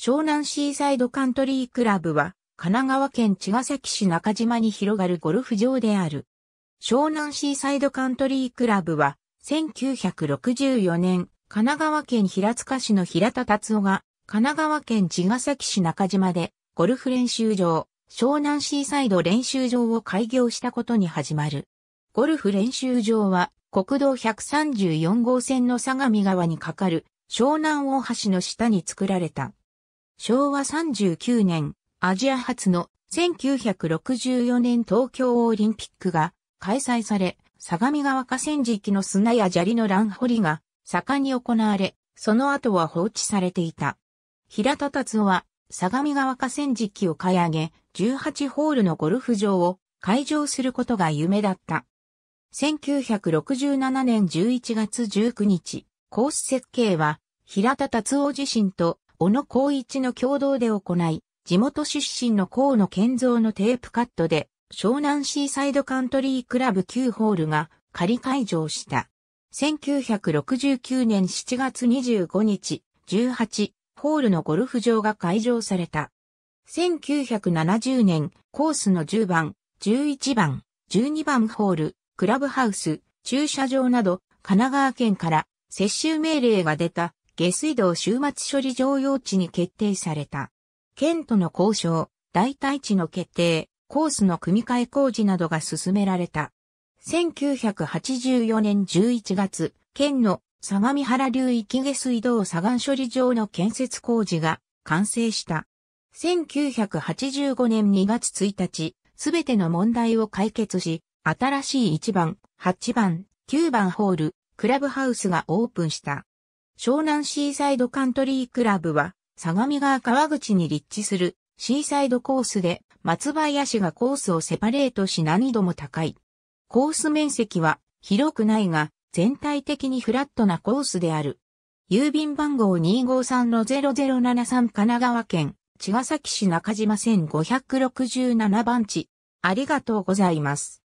湘南シーサイドカントリークラブは、神奈川県茅ヶ崎市中島に広がるゴルフ場である。湘南シーサイドカントリークラブは、1964年、神奈川県平塚市の平田達夫が、神奈川県茅ヶ崎市中島で、ゴルフ練習場、湘南シーサイド練習場を開業したことに始まる。ゴルフ練習場は、国道134号線の相模川に架かる湘南大橋の下に作られた。昭和39年、アジア初の1964年東京オリンピックが開催され、相模川河川敷の砂や砂利の乱掘りが盛んに行われ、その後は放置されていた。平田達夫は相模川河川敷を買い上げ、18ホールのゴルフ場を開場することが夢だった。1967年11月19日、コース設計は平田達夫自身と小野光一の共同で行い、地元出身の河野健三のテープカットで、湘南シーサイドカントリークラブ9ホールが仮会場した。1969年7月25日、18ホールのゴルフ場が会場された。1970年、コースの10番、11番、12番ホール、クラブハウス、駐車場など、神奈川県から接種命令が出た下水道終末処理常用地に決定された。県との交渉、代替地の決定、コースの組み替え工事などが進められた。1984年11月、県の相模原流域下水道左岸処理場の建設工事が完成した。1985年2月1日、すべての問題を解決し、新しい1番、8番、9番ホール、クラブハウスがオープンした。湘南シーサイドカントリークラブは、相模川川口に立地するシーサイドコースで、松林がコースをセパレートし難易度も高い。コース面積は広くないが、全体的にフラットなコースである。郵便番号253-0073神奈川県、茅ヶ崎市中島1567番地。ありがとうございます。